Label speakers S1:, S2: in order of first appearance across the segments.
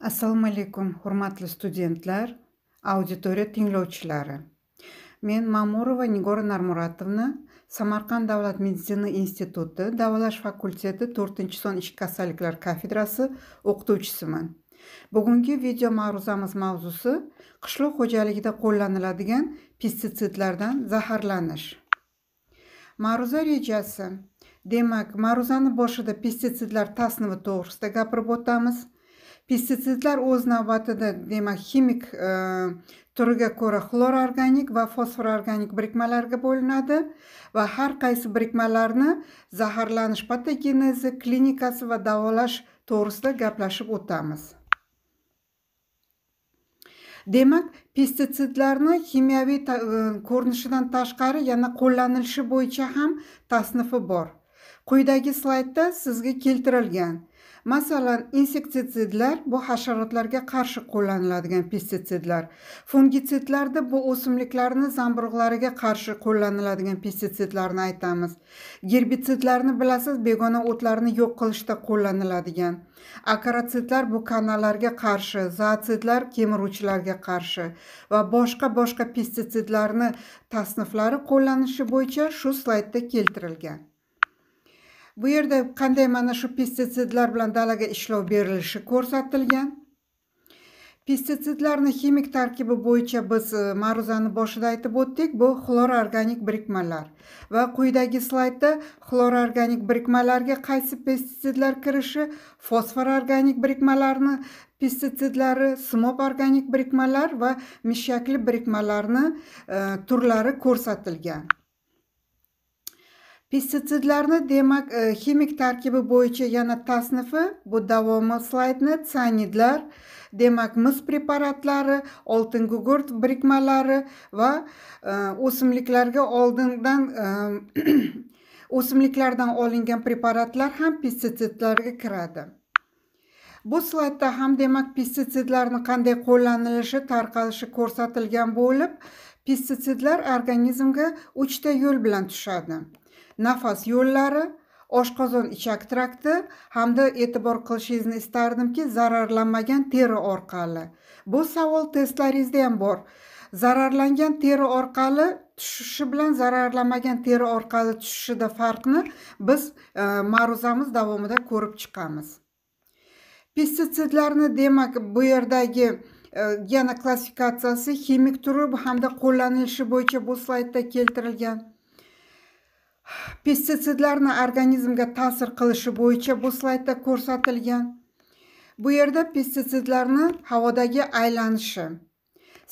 S1: assalomu alaykum hurmatli studentlar auditoriya tinglovchilari men ma'murova nigora narmuratovna samarqand davlat meditsina instituti davolash fakulteti to'rtinchi son ichki kasalliklar kafedrasi o'qituvchisiman bugungi video ma'ruzamiz mavzusi qishloq xo'jaligida qo'llaniladigan pestitsidlardan zaharlanish ma'ruza rejasi demak ma'ruzani boshida pestitsidlar tasnifi to'g'risida gapirib o'tamiz Pestitsidlar o'z navbatida demak ximik e, turiga ko'ra xlor organik va fosfor organik birikmalarga bo'linadi va har qaysi birikmalarni zaharlanish patogenezi klinikasi va davolash to'g'risida gaplashib o'tamiz demak pestitsidlarni kimyoviy ta e, ko'rinishidan tashqari yana qo'llanilishi bo'yicha ham tasnifi bor quyidagi slaydda sizga keltirilgan masalan insektitsidlar bu hasharotlarga qarshi qo'llaniladigan pestitsidlar fungitsidlarda bu o'simliklarni zamburug'lariga qarshi qo'llaniladigan pestitsidlarni aytamiz gerbitsidlarni bilasiz begona o'tlarni yo'q qilishda qo'llaniladigan akaratsidlar bu kanallarga qarshi zootsidlar kemiruvchilarga qarshi va boshqa boshqa pestitsidlarni tasniflari qo'llanishi bo'yicha shu slaydda keltirilgan bu yerda qanday mana shu pestitsidlar bilan dalaga ishlov berilishi ko'rsatilgan pestitsidlarni ximik tarkibi bo'yicha biz e, ma'ruzani boshida aytib o'tdik bu xlor organik birikmalar va quyidagi slaydda xlor organik birikmalarga qaysi pestitsidlar kirishi fosfor organik birikmalarni pestitsidlari smob organik birikmalar va mishakli birikmalarni e, turlari ko'rsatilgan Pestitsidlarni demak e, ximik tarkibi bo'yicha yana tasnifi bu davomi slaydni tsanidlar demak mis preparatlari oltin gugurt birikmalari va e, o'simliklarga oldindan e, o'simliklardan olingan preparatlar ham pestitsidlarga kiradi bu slaydda ham demak pestitsidlarni qanday qo'llanilishi tarqalishi ko'rsatilgan bo'lib pestitsidlar organizmga uchta yo'l bilan tushadi nafas yo'llari oshqozon ichak trakti hamda e'tibor qilishingizni istardimki zararlanmagan teri orqali bu savol testlaringizda ham bor zararlangan teri orqali tushishi bilan zararlanmagan teri orqali tushishida farqni biz e, ma'ruzamiz davomida ko'rib chiqamiz pestitsidlarni demak bu yerdagi yana e, klassifikatsiyasi ximik turi hamda qo'llanilishi bo'yicha bu slaydda keltirilgan pestitsidlarni organizmga ta'sir qilishi bo'yicha bu slaydda ko'rsatilgan bu yerda pestitsidlarni havodagi aylanishi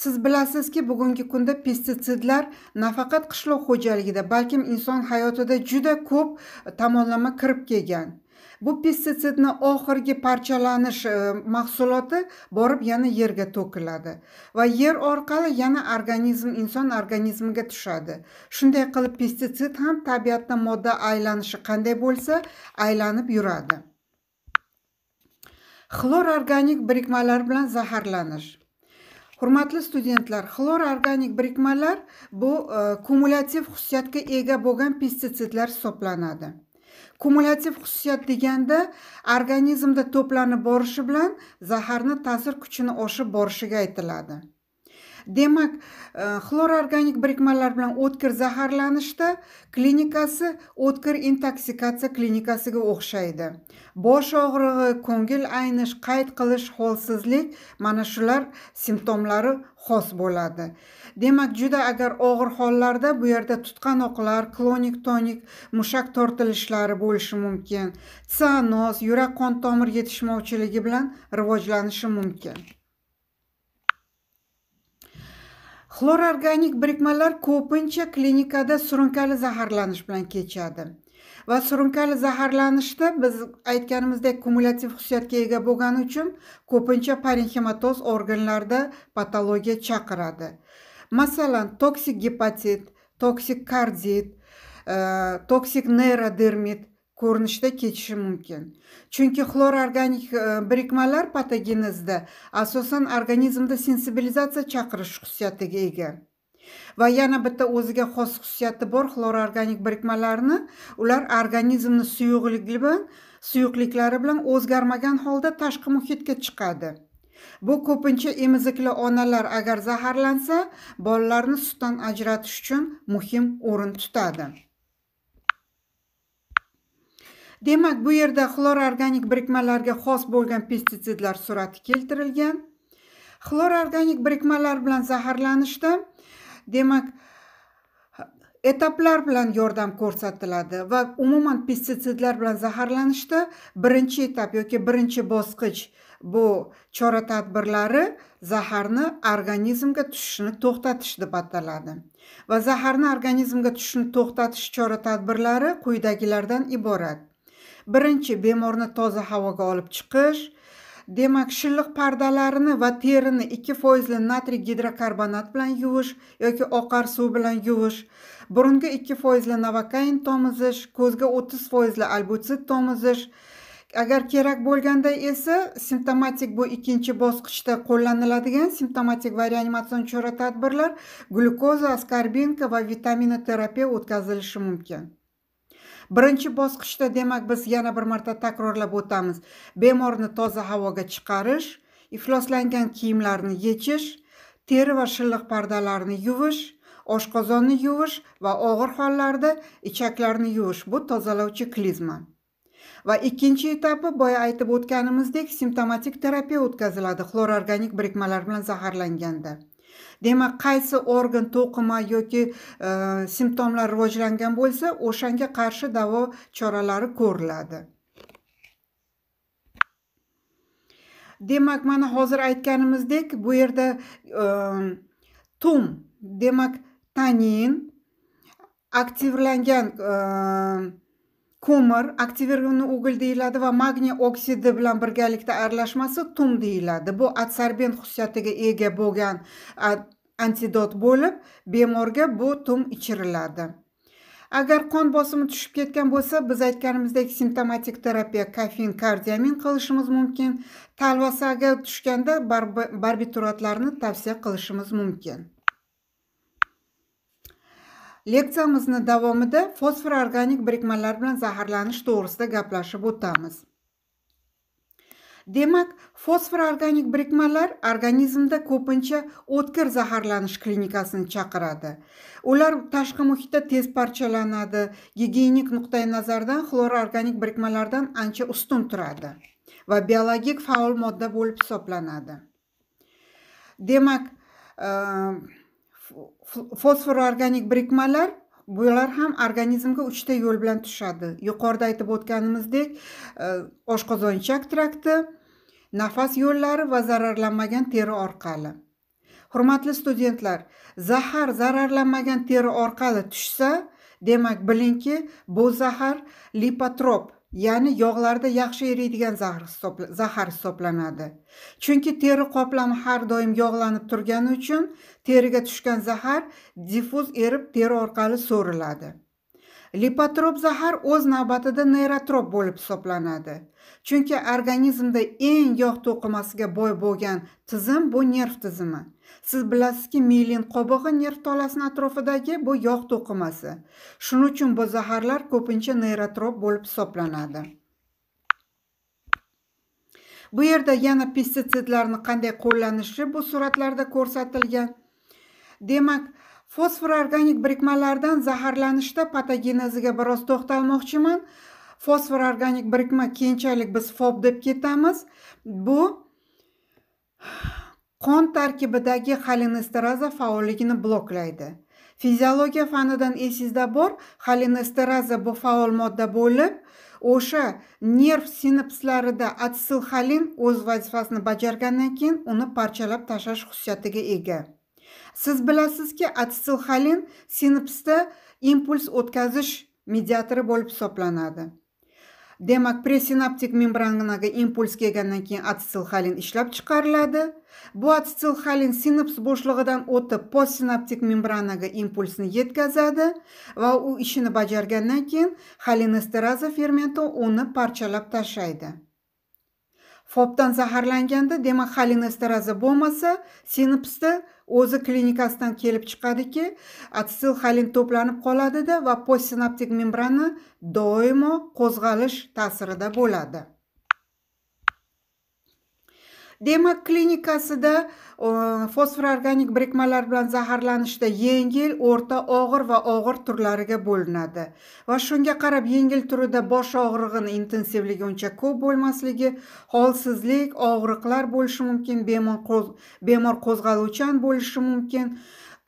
S1: siz bilasizki bugungi kunda pestitsidlar nafaqat qishloq xo'jaligida balkim inson hayotida juda ko'p tomonlama kirib kelgan bu pestitsidni oxirgi parchalanish e, mahsuloti borib yana yerga to'kiladi va yer orqali yana organizm inson organizmiga tushadi shunday qilib pestitsid ham tabiatda modda aylanishi qanday bo'lsa aylanib yuradi xlor organik birikmalar bilan zaharlanish hurmatli studentlar xlor organik birikmalar bu e, kumulyativ xususiyatga ega bo'lgan pestitsidlar hisoblanadi kumulyativ xususiyat deganda organizmda to'planib borishi bilan zaharni ta'sir kuchini oshib borishiga aytiladi demak e, xlor organik birikmalar bilan o'tkir zaharlanishda klinikasi o'tkir intoksikatsiya klinikasiga o'xshaydi bosh og'rig'i ko'ngil aynish qayt qilish holsizlik mana shular simptomlari xos bo'ladi demak juda agar og'ir hollarda bu yerda tutqanoqlar klonik tonik mushak tortilishlari bo'lishi mumkin sanoz yurak qon tomir yetishmovchiligi bilan rivojlanishi mumkin xlororganik birikmalar ko'pincha klinikada surunkali zaharlanish bilan kechadi va surunkali zaharlanishda biz aytganimizdek kumulyativ xususiyatga ega bo'lgani uchun ko'pincha parenxematoz organlarda patologiya chaqiradi masalan toksik гепатит, токсик кардит, токсик нейродермит, ko'rinishda kechishi mumkin chunki xlor organik e, birikmalar patogenezda asosan organizmda sensibilizatsiya chaqirish xususiyatiga ega va yana bitta o'ziga xos xususiyati bor xlor organik birikmalarni ular organizmni suyuqligi bilan suyuqliklari bilan o'zgarmagan holda tashqi muhitga chiqadi bu ko'pincha emizikli onalar agar zaharlansa bolalarni sutdan ajratish uchun muhim o'rin tutadi demak bu yerda xlor organik birikmalarga xos bo'lgan pestitsidlar surati keltirilgan xlor organik birikmalar bilan zaharlanishda demak etaplar bilan yordam ko'rsatiladi va umuman pestitsidlar bilan zaharlanishda birinchi etap yoki birinchi bosqich bu chora tadbirlari zaharni organizmga tushishini to'xtatish deb ataladi va zaharni organizmga tushishini to'xtatish chora tadbirlari quyidagilardan iborat birinchi bemorni toza havoga olib chiqish demak shilliq pardalarini va terini ikki foizli natriy gidrokarbonat bilan yuvish yoki oqar suv bilan yuvish burunga ikki foizli novokain tomizish ko'zga o'ttiz foizli albutsid tomizish agar kerak bo'lganda esa simptomatik bu ikkinchi bosqichda qo'llaniladigan simptomatik va reanimatsion chora tadbirlar glyukoza askorbinka va vitaminoterapiya o'tkazilishi mumkin birinchi bosqichda demak biz yana bir marta takrorlab o'tamiz bemorni toza havoga chiqarish ifloslangan kiyimlarni yechish teri va shilliq pardalarni yuvish oshqozonni yuvish va og'ir hollarda ichaklarni yuvish bu tozalovchi klizma va ikkinchi etapi boya aytib o'tganimizdek simptomatik terapiya o'tkaziladi xlororganik birikmalar bilan zaharlanganda demak qaysi organ to'qima yoki e, simptomlar rivojlangan bo'lsa o'shanga qarshi davo choralari ko'riladi demak mana hozir aytganimizdek bu yerda e, tum demak tanin aktivlangan e, ko'mir aktivergan o'g'il deyiladi va magniy oksidi bilan birgalikda aralashmasi tum deyiladi bu adsorbent xususiyatiga ega bo'lgan antidot bo'lib bemorga bu tum ichiriladi agar qon bosimi tushib ketgan bo'lsa biz aytganimizdek simptomatik terapiya kofein kardiamin qilishimiz mumkin talvasaga tushganda barbituratlarni tavsiya qilishimiz mumkin Leksiyamizni davomida fosfor organik birikmalar bilan zaharlanish to'g'risida gaplashib o'tamiz. Demak, fosfor organik birikmalar organizmda ko'pincha o'tkir zaharlanish klinikasini chaqiradi. Ular tashqi muhitda tez parchalanadi, gigiyenik nuqtai nazardan xlor organik birikmalardan ancha ustun turadi va biologik faol modda bo'lib hisoblanadi. Demak, ehm, fosfor organik birikmalar bular ham organizmga uchta yo'l bilan tushadi yuqorida aytib o'tganimizdek e, oshqozon ichak trakti nafas yo'llari va zararlanmagan teri orqali hurmatli studentlar zahar zararlanmagan teri orqali tushsa demak bilingki bu zahar lipotrop ya'ni yog'larda yaxshi eriydigan zahar hisoblanadi chunki teri qoplami har doim yog'lanib turgani uchun teriga tushgan zahar diffuz erib teri orqali so'riladi lipotrop zahar o'z navbatida neyrotrop bo'lib hisoblanadi chunki organizmda eng yog' to'qimasiga boy bo'lgan tizim bu nerv tizimi siz bilasizki milin qobig'i nerv tolasini atrofidagi bu yog' to'qimasi shuning uchun bu zaharlar ko'pincha neyrotrop bo'lib hisoblanadi bu yerda yana pestitsidlarni qanday qo'llanishi bu suratlarda ko'rsatilgan demak fosfor organik birikmalardan zaharlanishda patogeneziga biroz to'xtalmoqchiman fosfor organik birikma keyinchalik biz fob deb ketamiz bu qon tarkibidagi xolinesteraza faolligini bloklaydi fiziologiya fanidan esingizda bor xolinesteraza bu faol modda bo'lib o'sha nerv sinapslarida atsilxolin o'z vazifasini bajargandan keyin uni parchalab tashlash xususiyatiga ega siz bilasizki atsilxolin sinapsda impuls o'tkazish mediatori bo'lib hisoblanadi demak presinaptik membranaga impuls kelgandan keyin atsitsilxalin ishlab chiqariladi bu atsitsilxalin sinaps bo'shlig'idan o'tib postsinaptik membranaga impulsni yetkazadi va u ishini bajargandan keyin xalinesteraza fermenti uni parchalab tashlaydi fobdan zaharlanganda demak xalinesteraza bo'lmasa sinapsda o'zi klinikasidan kelib chiqadiki atsil xalin to'planib qoladida va postsinaptik membrana doimo qo'zg'alish ta'sirida bo'ladi demak klinikasida fosfor organik birikmalar bilan zaharlanishda yengil o'rta og'ir va og'ir turlariga bo'linadi va shunga qarab yengil turida bosh og'rig'ining intensivligi uncha ko'p bo'lmasligi holsizlik og'riqlar bo'lishi mumkin bemor qo'zg'aluvchan bo'lishi mumkin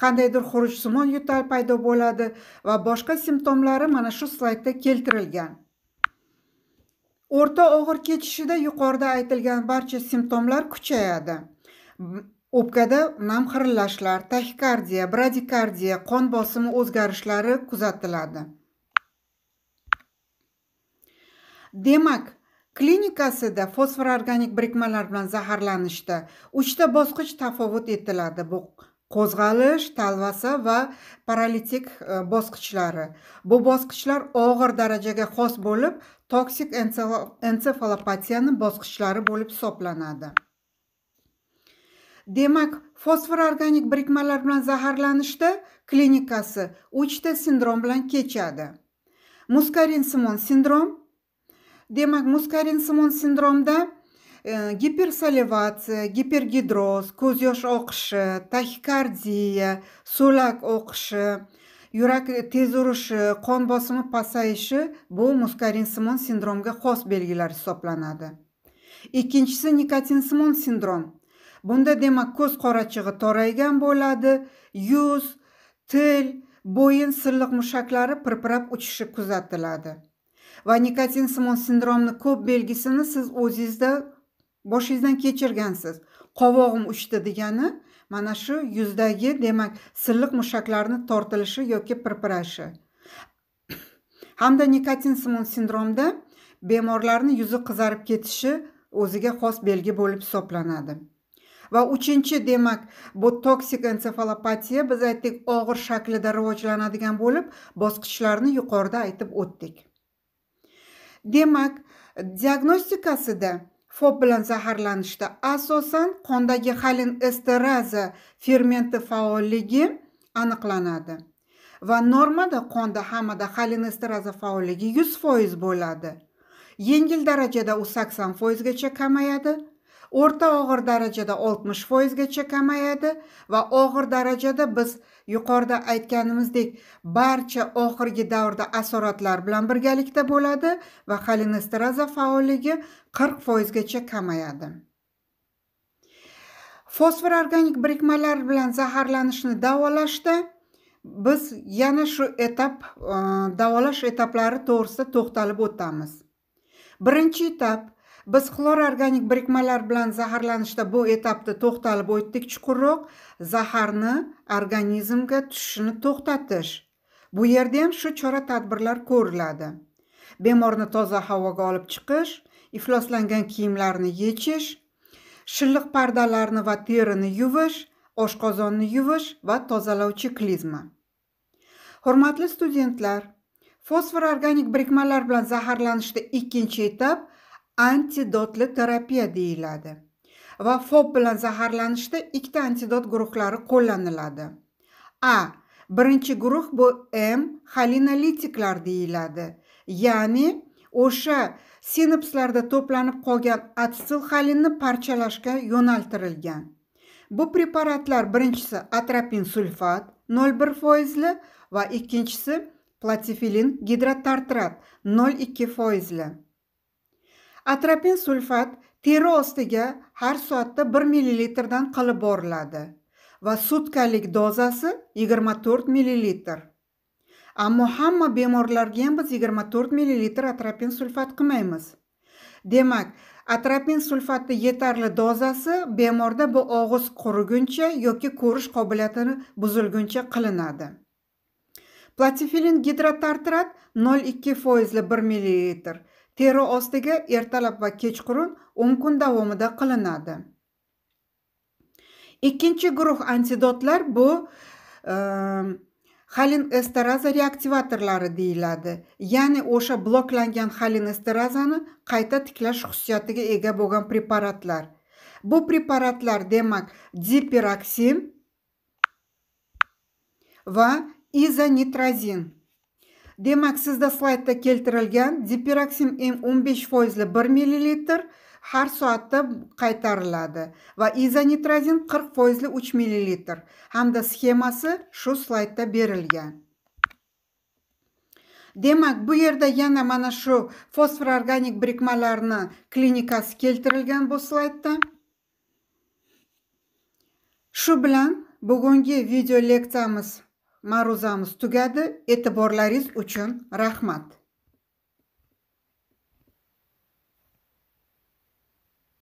S1: qandaydir xurujsimon yo'tal paydo bo'ladi va boshqa simptomlari mana shu slaydda keltirilgan o'rta og'ir kechishida yuqorida aytilgan barcha simptomlar kuchayadi o'pkada nam xirillashlar taxikardiya bradikardiya qon bosimi o'zgarishlari kuzatiladi demak klinikasida fosfororganik birikmalar bilan zaharlanishda uchta bosqich tafovut etiladi bu qo'zg'alish talvasa va paralitik e, bosqichlari bu bosqichlar og'ir darajaga xos bo'lib toksik ensefalopatiyani bosqichlari bo'lib hisoblanadi demak fosfor organik birikmalar bilan zaharlanishda klinikasi uchta sindrom bilan kechadi muskarin simon sindrom demak muskarin simon sindromda gipersalivasiya gipergidroz ko'z yosh тахикардия, taxikardiya so'lak юрак yurak tez urishi qon bosimi pasayishi bu muskarinsimon sindromga xos belgilar hisoblanadi ikkinchisi nikotinsimon sindrom bunda demak ko'z qorachig'i toraygan bo'ladi yuz til bo'yin silliq mushaklari pirpirab uchishi kuzatiladi va nikotinsimon синдромны ko'p belgisini siz o'zingizda boshingizdan kechirgansiz qovog'im uchdi degani mana shu yuzdagi demak silliq mushaklarni tortilishi yoki pirpirashi hamda nikotin simon sindromda bemorlarni yuzi qizarib ketishi o'ziga xos belgi bo'lib hisoblanadi va uchinchi demak bu toksik ensefalopatiya biz aytdik og'ir shaklida rivojlanadigan bo'lib bosqichlarni yuqorida aytib o'tdik demak diagnostikasida fob bilan zaharlanishda asosan qondagi xolin esteraza fermenti faolligi aniqlanadi va normada qonda hammada xolin esteraza faolligi yuz foiz bo'ladi yengil darajada u sakson foizgacha kamayadi o'rta og'ir darajada oltmish foizgacha kamayadi va og'ir darajada biz yuqorida aytganimizdek barcha oxirgi davrda asoratlar bilan birgalikda bo'ladi va xolinesteraza faolligi qirq foizgacha kamayadi fosfor organik birikmalar bilan zaharlanishni davolashda biz yana shu etap e, davolash etaplari to'g'risida to'xtalib o'tamiz birinchi etap biz xlor organik birikmalar bilan zaharlanishda bu etapda to'xtalib o'tdik chuqurroq zaharni organizmga tushishini to'xtatish bu yerda ham shu chora tadbirlar ko'riladi bemorni toza havoga olib chiqish ifloslangan kiyimlarni yechish shilliq pardalarni va terini yuvish oshqozonni yuvish va tozalovchi klizma hurmatli studentlar fosfor organik birikmalar bilan zaharlanishda ikkinchi etap antidotli terapiya deyiladi va fob bilan zaharlanishda ikkita antidot guruhlari qo'llaniladi a birinchi guruh bu m xolinolitiklar deyiladi ya'ni o'sha sinapslarda to'planib qolgan atsil xolinni parchalashga yo'naltirilgan bu preparatlar birinchisi atropin sulfat 0,1 foizli va ikkinchisi platifilin gidrotartrat 0,2 foizli atropin sulfat teri ostiga har soatda ml millilitrdan qilib boriladi va sutkalik dozasi 24 ml. millilitr ammo hamma bemorlarga ham biz 24 ml millilitr atropin sulfat qilmaymiz demak atropin sulfatni yetarli dozasi bemorda bu og'iz quriguncha yoki ko'rish qobiliyatini buzilguncha qilinadi platifilin gidrotartrat 0,2 foizli 1 millilitr teri ostiga ertalab va kechqurun o'n kun davomida qilinadi ikkinchi guruh antidotlar bu e, ehm, esteraza reaktivatorlari deyiladi ya'ni o'sha bloklangan xalin esterazani qayta tiklash xususiyatiga ega bo'lgan preparatlar bu preparatlar demak diperoksin va izonitrazin demak sizda slaydda keltirilgan diperoksin m o'n besh foizli bir millilitr har soatda qaytariladi va izonitrazin qirq foizli uch millilitr hamda sxemasi shu slaydda berilgan demak bu yerda yana mana shu fosfor organik birikmalarni klinikasi keltirilgan bu slaydda shu bilan bugungi video leksiyamiz ma'ruzamiz tugadi e'tiborlaringiz uchun rahmat